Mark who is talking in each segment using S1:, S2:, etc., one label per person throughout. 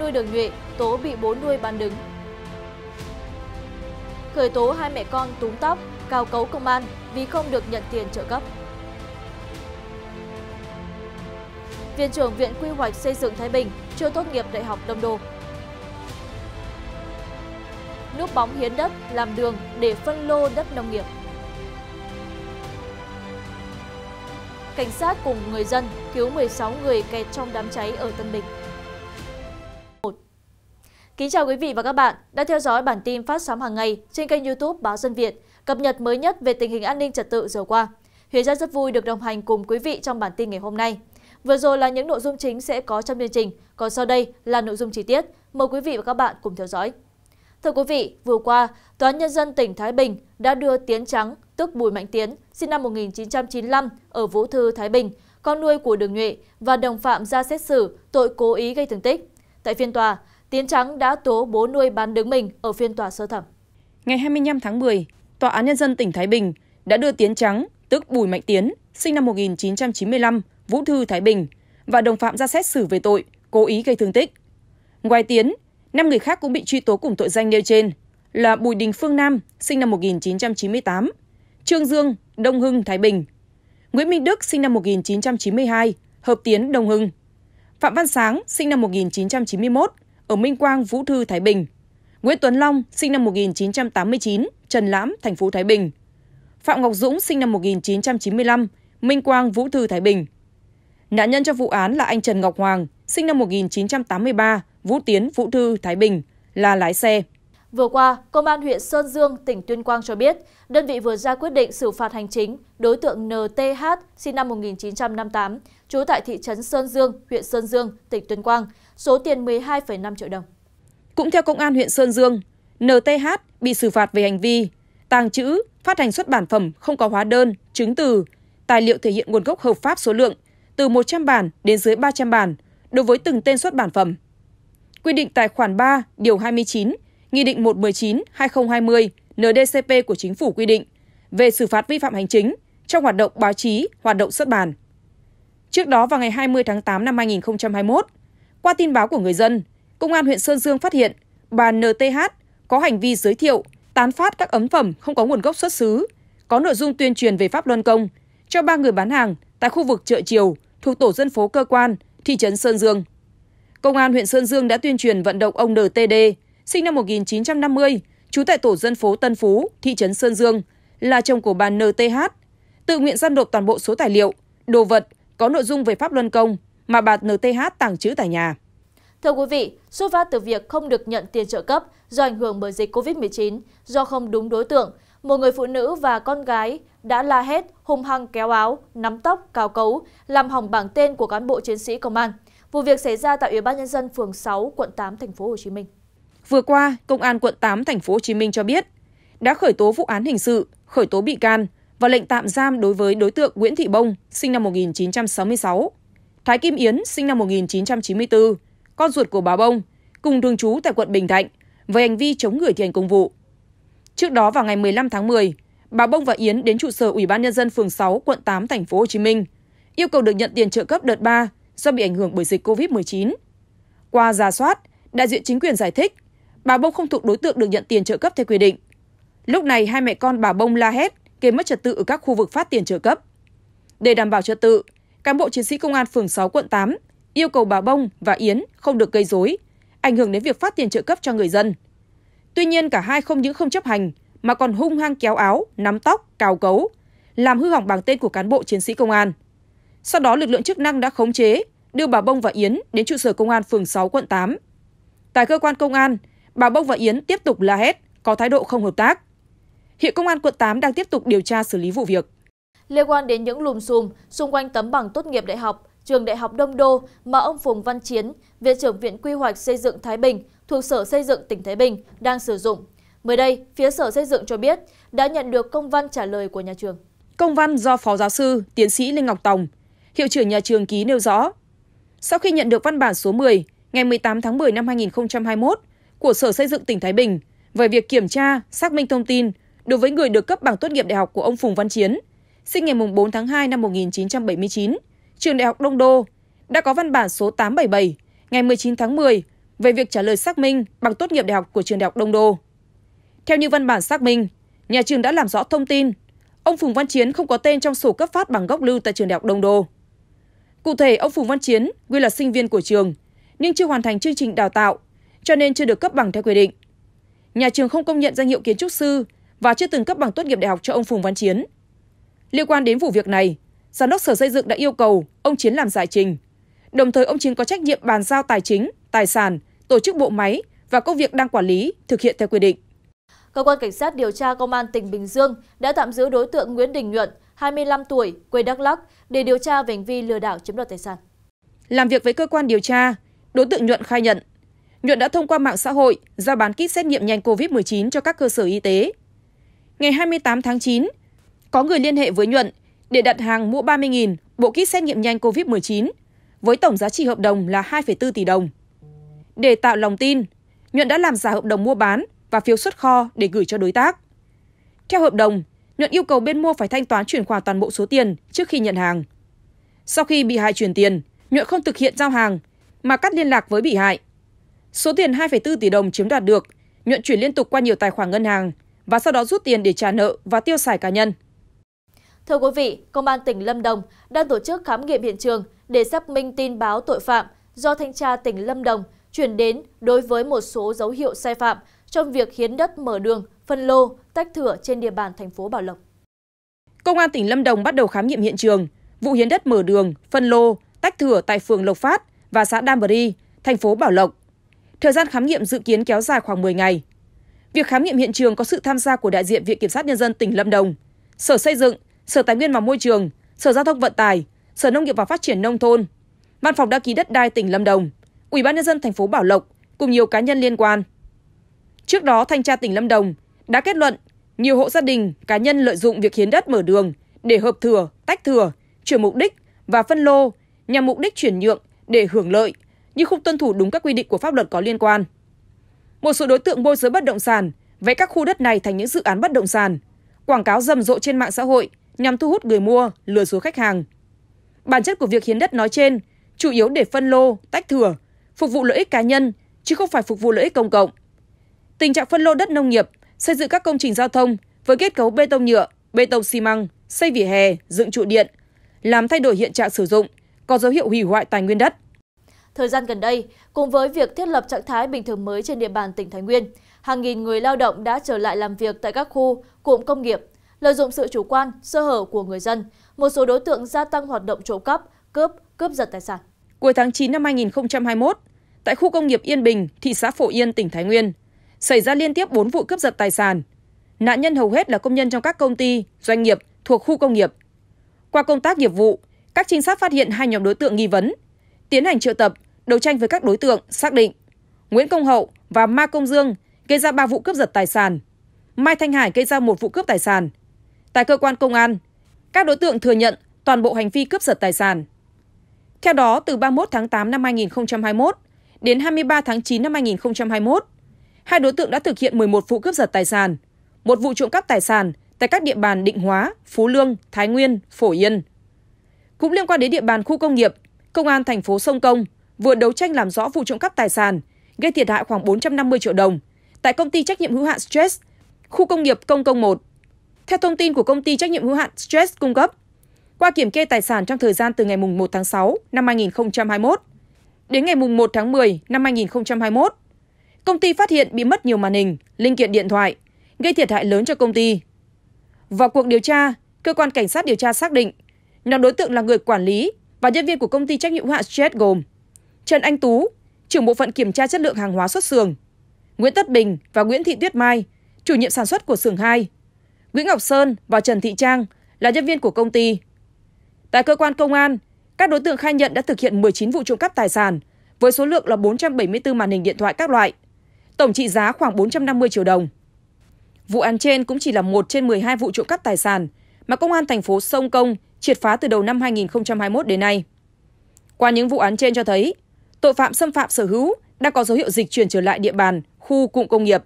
S1: nuôi đường nhuệ, Tố bị bố nuôi bán đứng. Khởi tố hai mẹ con túng tóc, cao cấu công an vì không được nhận tiền trợ cấp. Viện trưởng Viện Quy hoạch Xây dựng Thái Bình chưa tốt nghiệp Đại học Đông Đô. Núp bóng hiến đất làm đường để phân lô đất nông nghiệp. Cảnh sát cùng người dân cứu 16 người kẹt trong đám cháy ở Tân Bình. Kính chào quý vị và các bạn đã theo dõi bản tin phát sóng hàng ngày trên kênh youtube Báo Dân Việt, cập nhật mới nhất về tình hình an ninh trật tự giờ qua. Huyền Giang rất vui được đồng hành cùng quý vị trong bản tin ngày hôm nay. Vừa rồi là những nội dung chính sẽ có trong chương trình, còn sau đây là nội dung chi tiết. Mời quý vị và các bạn cùng theo dõi. Thưa quý vị, vừa qua, Tòa án Nhân dân tỉnh Thái Bình đã đưa Tiến Trắng, tức Bùi Mạnh Tiến, sinh năm 1995 ở Vũ Thư, Thái Bình, con nuôi của Đường Nhuệ và đồng phạm ra xét xử tội cố ý gây thương tích. Tại phiên tòa, Tiến Trắng đã tố bố nuôi bán đứng mình ở phiên tòa sơ thẩm. Ngày 25 tháng 10, Tòa án Nhân dân tỉnh Thái Bình đã đưa Tiến Trắng, tức Bùi
S2: Mạnh Tiến, sinh năm 1995, Vũ Thư, Thái Bình, và đồng phạm ra xét xử về tội cố ý gây thương tích. Ngoài Tiến, 5 người khác cũng bị truy tố cùng tội danh nêu trên là Bùi Đình Phương Nam, sinh năm 1998, Trương Dương, Đông Hưng, Thái Bình, Nguyễn Minh Đức, sinh năm 1992, Hợp Tiến, Đông Hưng, Phạm Văn Sáng, sinh năm 1991, ở minh quang vũ thư thái bình nguyễn tuấn long sinh năm 1989, trần lãm thành phố thái bình phạm ngọc dũng sinh năm 1995, minh quang vũ thư thái bình nạn nhân trong vụ án là anh trần ngọc hoàng sinh năm 1983, vũ tiến vũ thư thái bình là lái xe
S1: Vừa qua, Công an huyện Sơn Dương, tỉnh Tuyên Quang cho biết, đơn vị vừa ra quyết định xử phạt hành chính đối tượng NTH sinh năm 1958, trú tại thị trấn Sơn Dương, huyện Sơn Dương, tỉnh Tuyên Quang, số tiền một mươi hai năm triệu đồng.
S2: Cũng theo Công an huyện Sơn Dương, NTH bị xử phạt về hành vi tàng trữ, phát hành xuất bản phẩm không có hóa đơn, chứng từ, tài liệu thể hiện nguồn gốc hợp pháp số lượng từ 100 bản đến dưới 300 bản đối với từng tên xuất bản phẩm. Quy định tài khoản 3, điều 29, Nghị định 119-2020 NDCP của Chính phủ quy định về xử phạt vi phạm hành chính trong hoạt động báo chí, hoạt động xuất bản. Trước đó vào ngày 20 tháng 8 năm 2021, qua tin báo của người dân công an huyện sơn dương phát hiện bà nth có hành vi giới thiệu tán phát các ấn phẩm không có nguồn gốc xuất xứ có nội dung tuyên truyền về pháp luân công cho ba người bán hàng tại khu vực chợ chiều thuộc tổ dân phố cơ quan thị trấn sơn dương công an huyện sơn dương đã tuyên truyền vận động ông ntd sinh năm 1950 trú tại tổ dân phố tân phú thị trấn sơn dương là chồng của bà nth tự nguyện giao nộp toàn bộ số tài liệu đồ vật có nội dung về pháp luân công mà bà NTH tàng trữ tại nhà.
S1: Thưa quý vị, xuất phát từ việc không được nhận tiền trợ cấp do ảnh hưởng bởi dịch COVID-19, do không đúng đối tượng, một người phụ nữ và con gái đã la hét, hung hăng kéo áo, nắm tóc, cào cấu, làm hỏng bảng tên của cán bộ chiến sĩ công an. Vụ việc xảy ra tại Ủy ban nhân dân phường 6, quận 8 thành phố Hồ Chí Minh.
S2: Vừa qua, công an quận 8 thành phố Hồ Chí Minh cho biết đã khởi tố vụ án hình sự, khởi tố bị can và lệnh tạm giam đối với đối tượng Nguyễn Thị Bông, sinh năm 1966, Thái Kim Yến sinh năm 1994, con ruột của bà Bông, cùng thường trú tại quận Bình Thạnh về hành vi chống người thi hành công vụ. Trước đó vào ngày 15 tháng 10, bà Bông và Yến đến trụ sở Ủy ban nhân dân phường 6, quận 8 thành phố Hồ Chí Minh, yêu cầu được nhận tiền trợ cấp đợt 3 do bị ảnh hưởng bởi dịch COVID-19. Qua giả soát, đại diện chính quyền giải thích, bà Bông không thuộc đối tượng được nhận tiền trợ cấp theo quy định. Lúc này hai mẹ con bà Bông la hét, gây mất trật tự ở các khu vực phát tiền trợ cấp. Để đảm bảo trật tự, cán bộ chiến sĩ công an phường sáu quận tám yêu cầu bà bông và yến không được gây dối ảnh hưởng đến việc phát tiền trợ cấp cho người dân tuy nhiên cả hai không những không chấp hành mà còn hung hăng kéo áo nắm tóc cào cấu làm hư hỏng bảng tên của cán bộ chiến sĩ công an sau đó lực lượng chức năng đã khống chế đưa bà bông và yến đến trụ sở công an phường 6 quận 8 tại cơ quan công an bà bông và yến tiếp tục la hét có thái độ không hợp tác hiện công an quận 8 đang tiếp tục điều tra xử lý vụ việc
S1: liên quan đến những lùm xùm xung quanh tấm bằng tốt nghiệp đại học trường đại học đông đô mà ông phùng văn chiến viện trưởng viện quy hoạch xây dựng thái bình thuộc sở xây dựng tỉnh thái bình đang sử dụng mới đây phía sở xây dựng cho biết đã nhận được công văn trả lời của nhà trường công văn do phó giáo
S2: sư tiến sĩ lê ngọc tòng hiệu trưởng nhà trường ký nêu rõ sau khi nhận được văn bản số 10 ngày 18 tháng 10 năm 2021 của Sở Xây dựng tỉnh Thái Bình về việc kiểm tra, xác minh thông tin đối với người được cấp bằng tốt nghiệp đại học của ông Phùng Văn Chiến sinh ngày 4 tháng 2 năm 1979, trường Đại học Đông Đô, đã có văn bản số 877 ngày 19 tháng 10 về việc trả lời xác minh bằng tốt nghiệp đại học của trường Đại học Đông Đô. Theo như văn bản xác minh, nhà trường đã làm rõ thông tin ông Phùng Văn Chiến không có tên trong sổ cấp phát bằng gốc lưu tại trường Đại học Đông Đô. Cụ thể, ông Phùng Văn Chiến nguyên là sinh viên của trường, nhưng chưa hoàn thành chương trình đào tạo, cho nên chưa được cấp bằng theo quy định. Nhà trường không công nhận danh hiệu kiến trúc sư và chưa từng cấp bằng tốt nghiệp đại học cho ông Phùng Văn Chiến liên quan đến vụ việc này giám đốc sở xây dựng đã yêu cầu ông chiến làm giải trình đồng thời ông chiến có trách nhiệm bàn giao tài chính tài sản tổ chức bộ máy và công việc đang quản lý thực hiện theo quy định
S1: Cơ quan Cảnh sát điều tra Công an tỉnh Bình Dương đã tạm giữ đối tượng Nguyễn Đình Nhuận, 25 tuổi, quê Đắk Lắk, để điều tra về hành vi lừa đảo chiếm đoạt tài sản.
S2: Làm việc với cơ quan điều tra, đối tượng Nhuận khai nhận, Nhuận đã thông qua mạng xã hội giao bán kit xét nghiệm nhanh COVID-19 cho các cơ sở y tế. Ngày 28 tháng 9, có người liên hệ với nhuận để đặt hàng mua ba mươi bộ kit xét nghiệm nhanh covid một chín với tổng giá trị hợp đồng là hai bốn tỷ đồng. Để tạo lòng tin, nhuận đã làm giả hợp đồng mua bán và phiếu xuất kho để gửi cho đối tác. Theo hợp đồng, nhuận yêu cầu bên mua phải thanh toán chuyển khoản toàn bộ số tiền trước khi nhận hàng. Sau khi bị hại chuyển tiền, nhuận không thực hiện giao hàng mà cắt liên lạc với bị hại. Số tiền 2,4 tỷ đồng chiếm đoạt được, nhuận chuyển liên tục qua nhiều tài khoản ngân hàng và sau đó rút tiền để trả nợ và tiêu xài cá nhân
S1: thưa quý vị công an tỉnh lâm đồng đang tổ chức khám nghiệm hiện trường để xác minh tin báo tội phạm do thanh tra tỉnh lâm đồng chuyển đến đối với một số dấu hiệu sai phạm trong việc hiến đất mở đường phân lô tách thửa trên địa bàn thành phố bảo lộc
S2: công an tỉnh lâm đồng bắt đầu khám nghiệm hiện trường vụ hiến đất mở đường phân lô tách thửa tại phường lộc phát và xã đam bri thành phố bảo lộc thời gian khám nghiệm dự kiến kéo dài khoảng 10 ngày việc khám nghiệm hiện trường có sự tham gia của đại diện viện kiểm sát nhân dân tỉnh lâm đồng sở xây dựng sở tài nguyên và môi trường sở giao thông vận tải sở nông nghiệp và phát triển nông thôn văn phòng đăng ký đất đai tỉnh lâm đồng ủy ban nhân dân thành phố bảo lộc cùng nhiều cá nhân liên quan trước đó thanh tra tỉnh lâm đồng đã kết luận nhiều hộ gia đình cá nhân lợi dụng việc hiến đất mở đường để hợp thừa tách thừa chuyển mục đích và phân lô nhằm mục đích chuyển nhượng để hưởng lợi nhưng không tuân thủ đúng các quy định của pháp luật có liên quan một số đối tượng môi giới bất động sản vẽ các khu đất này thành những dự án bất động sản quảng cáo rầm rộ trên mạng xã hội nhằm thu hút người mua, lừa dối khách hàng. Bản chất của việc hiến đất nói trên chủ yếu để phân lô, tách thửa, phục vụ lợi ích cá nhân chứ không phải phục vụ lợi ích công cộng. Tình trạng phân lô đất nông nghiệp, xây dựng các công trình giao thông với kết cấu bê tông nhựa, bê tông xi măng, xây vỉa hè, dựng trụ điện làm thay đổi hiện trạng sử dụng, có dấu hiệu hủy hoại tài nguyên đất.
S1: Thời gian gần đây, cùng với việc thiết lập trạng thái bình thường mới trên địa bàn tỉnh Thái Nguyên, hàng nghìn người lao động đã trở lại làm việc tại các khu, cụm công nghiệp, lợi dụng sự chủ quan sơ hở của người dân một số đối tượng gia tăng hoạt động trộm cắp cướp cướp giật tài sản
S2: cuối tháng 9 năm 2021 tại khu công nghiệp Yên Bình thị xã Phổ Yên tỉnh Thái Nguyên xảy ra liên tiếp 4 vụ cướp giật tài sản nạn nhân hầu hết là công nhân trong các công ty doanh nghiệp thuộc khu công nghiệp qua công tác nghiệp vụ các trinh sát phát hiện hai nhóm đối tượng nghi vấn tiến hành triệu tập đấu tranh với các đối tượng xác định Nguyễn Công Hậu và Ma Công Dương gây ra 3 vụ cướp giật tài sản. Mai Thanh Hải gây ra một vụ cướp tài sản Tại cơ quan công an, các đối tượng thừa nhận toàn bộ hành vi cướp giật tài sản. Theo đó, từ 31 tháng 8 năm 2021 đến 23 tháng 9 năm 2021, hai đối tượng đã thực hiện 11 vụ cướp giật tài sản, một vụ trộm cắp tài sản tại các địa bàn Định Hóa, Phú Lương, Thái Nguyên, Phổ Yên. Cũng liên quan đến địa bàn khu công nghiệp, Công an thành phố Sông Công vừa đấu tranh làm rõ vụ trộm cắp tài sản gây thiệt hại khoảng 450 triệu đồng tại công ty trách nhiệm hữu hạn Stress, khu công nghiệp Công Công 1. Theo thông tin của công ty trách nhiệm hữu hạn Stress cung cấp, qua kiểm kê tài sản trong thời gian từ ngày 1 tháng 6 năm 2021 đến ngày 1 tháng 10 năm 2021, công ty phát hiện bị mất nhiều màn hình, linh kiện điện thoại, gây thiệt hại lớn cho công ty. Vào cuộc điều tra, cơ quan cảnh sát điều tra xác định nhóm đối tượng là người quản lý và nhân viên của công ty trách nhiệm hữu hạn Stress gồm Trần Anh Tú, trưởng bộ phận kiểm tra chất lượng hàng hóa xuất xưởng, Nguyễn Tất Bình và Nguyễn Thị Tuyết Mai, chủ nhiệm sản xuất của xưởng 2, Nguyễn Ngọc Sơn và Trần Thị Trang là nhân viên của công ty. Tại cơ quan công an, các đối tượng khai nhận đã thực hiện 19 vụ trộm cắp tài sản với số lượng là 474 màn hình điện thoại các loại, tổng trị giá khoảng 450 triệu đồng. Vụ án trên cũng chỉ là một trên 12 vụ trộm cắp tài sản mà công an thành phố Sông Công triệt phá từ đầu năm 2021 đến nay. Qua những vụ án trên cho thấy, tội phạm xâm phạm sở hữu đang có dấu hiệu dịch chuyển trở lại địa bàn, khu cụm công nghiệp.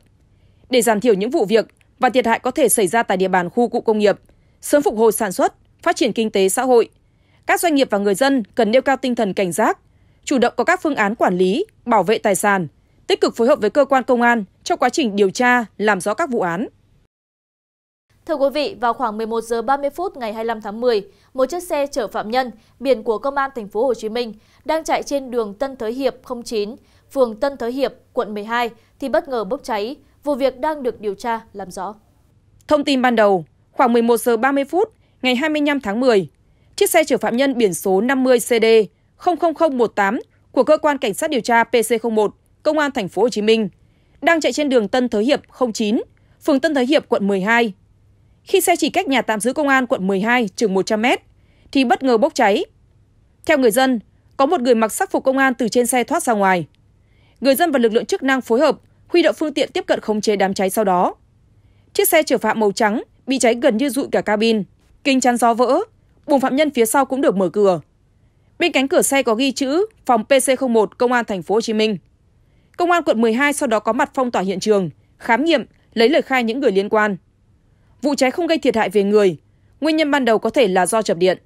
S2: Để giảm thiểu những vụ việc và thiệt hại có thể xảy ra tại địa bàn khu cụ công nghiệp sớm phục hồi sản xuất phát triển kinh tế xã hội các doanh nghiệp và người dân cần nêu cao tinh thần cảnh giác chủ động có các phương án quản lý bảo vệ tài sản tích cực phối hợp với cơ quan công an trong quá trình điều tra làm rõ các vụ án
S1: Thưa quý vị, vào khoảng 11 giờ 30 phút ngày 25 tháng 10, một chiếc xe chở phạm nhân biển của công an thành phố Hồ Chí Minh đang chạy trên đường Tân Thới Hiệp 09, phường Tân Thới Hiệp, quận 12 thì bất ngờ bốc cháy, Vụ việc đang được điều tra làm rõ.
S2: Thông tin ban đầu, khoảng 11 giờ 30 phút ngày 25 tháng 10, chiếc xe chở phạm nhân biển số 50 CD 00018 của cơ quan cảnh sát điều tra PC01, công an thành phố Hồ Chí Minh đang chạy trên đường Tân Thới Hiệp 09, phường Tân Thới Hiệp quận 12. Khi xe chỉ cách nhà tạm giữ công an quận 12 chừng 100m thì bất ngờ bốc cháy. Theo người dân, có một người mặc sắc phục công an từ trên xe thoát ra ngoài. Người dân và lực lượng chức năng phối hợp huy động phương tiện tiếp cận khống chế đám cháy sau đó. Chiếc xe chở phạm màu trắng bị cháy gần như rụi cả cabin, kinh chắn gió vỡ, buồng phạm nhân phía sau cũng được mở cửa. Bên cánh cửa xe có ghi chữ phòng PC01 Công an thành phố Hồ Chí Minh. Công an quận 12 sau đó có mặt phong tỏa hiện trường, khám nghiệm, lấy lời khai những người liên quan. Vụ cháy không gây thiệt hại về người, nguyên nhân ban đầu có thể là do chập điện.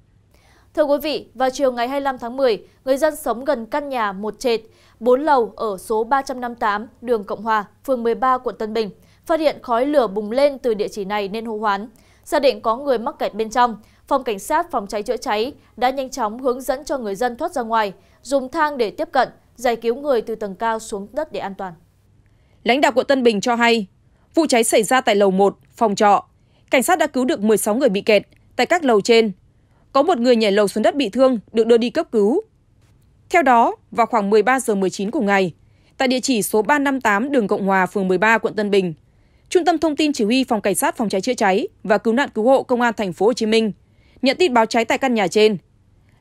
S1: Thưa quý vị, vào chiều ngày 25 tháng 10, người dân sống gần căn nhà một trệt, 4 lầu ở số 358 đường Cộng Hòa, phường 13, quận Tân Bình, phát hiện khói lửa bùng lên từ địa chỉ này nên hô hoán. Xác định có người mắc kẹt bên trong, phòng cảnh sát phòng cháy chữa cháy đã nhanh chóng hướng dẫn cho người dân thoát ra ngoài, dùng thang để tiếp cận, giải cứu người từ tầng cao xuống đất để an toàn.
S2: Lãnh đạo quận Tân Bình cho hay, vụ cháy xảy ra tại lầu 1, phòng trọ. Cảnh sát đã cứu được 16 người bị kẹt tại các lầu trên có một người nhảy lầu xuống đất bị thương được đưa đi cấp cứu. Theo đó, vào khoảng 13 giờ 19 của ngày, tại địa chỉ số 358 đường Cộng Hòa, phường 13, quận Tân Bình, Trung tâm thông tin chỉ huy phòng cảnh sát phòng cháy chữa cháy và cứu nạn cứu hộ công an thành phố Hồ Chí Minh nhận tin báo cháy tại căn nhà trên.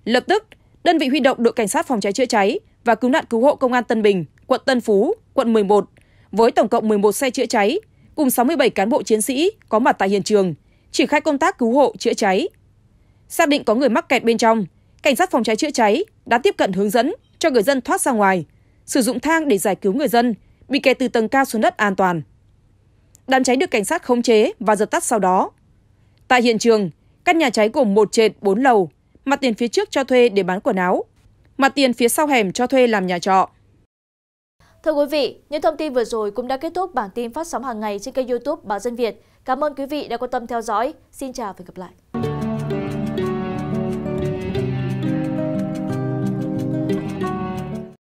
S2: Lập tức, đơn vị huy động đội cảnh sát phòng cháy chữa cháy và cứu nạn cứu hộ công an Tân Bình, quận Tân Phú, quận 11 với tổng cộng 11 xe chữa cháy cùng 67 cán bộ chiến sĩ có mặt tại hiện trường, triển khai công tác cứu hộ chữa cháy xác định có người mắc kẹt bên trong cảnh sát phòng cháy chữa cháy đã tiếp cận hướng dẫn cho người dân thoát ra ngoài sử dụng thang để giải cứu người dân bị kẹt từ tầng cao xuống đất an toàn đám cháy được cảnh sát khống chế và dập tắt sau đó tại hiện trường căn nhà cháy gồm một trệt bốn lầu mặt tiền phía trước cho thuê để bán quần áo mặt tiền phía sau hẻm cho thuê làm nhà trọ
S1: Thưa quý vị, những thông tin vừa rồi cũng đã kết thúc bản tin phát sóng hàng ngày trên kênh youtube Báo Dân Việt. Cảm ơn quý vị đã quan tâm theo dõi. Xin chào và hẹn gặp lại.